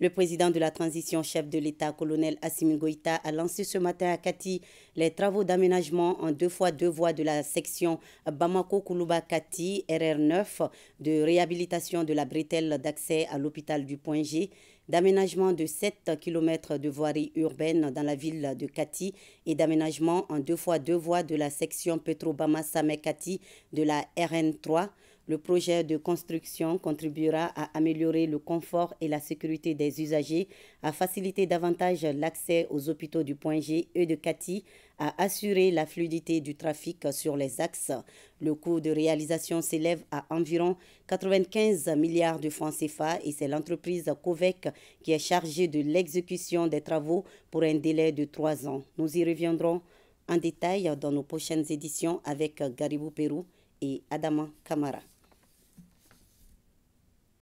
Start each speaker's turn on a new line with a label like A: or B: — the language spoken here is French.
A: Le président de la transition, chef de l'État, colonel Assimi Goïta, a lancé ce matin à Kati les travaux d'aménagement en deux fois deux voies de la section Bamako-Koulouba-Kati, RR9, de réhabilitation de la bretelle d'accès à l'hôpital du Point G, d'aménagement de 7 km de voirie urbaine dans la ville de Kati et d'aménagement en deux fois deux voies de la section Petrobama-Same-Kati de la RN3. Le projet de construction contribuera à améliorer le confort et la sécurité des usagers, à faciliter davantage l'accès aux hôpitaux du point G et de Cathy, à assurer la fluidité du trafic sur les axes. Le coût de réalisation s'élève à environ 95 milliards de francs CFA et c'est l'entreprise Covec qui est chargée de l'exécution des travaux pour un délai de trois ans. Nous y reviendrons en détail dans nos prochaines éditions avec Garibou Pérou et Adama Camara.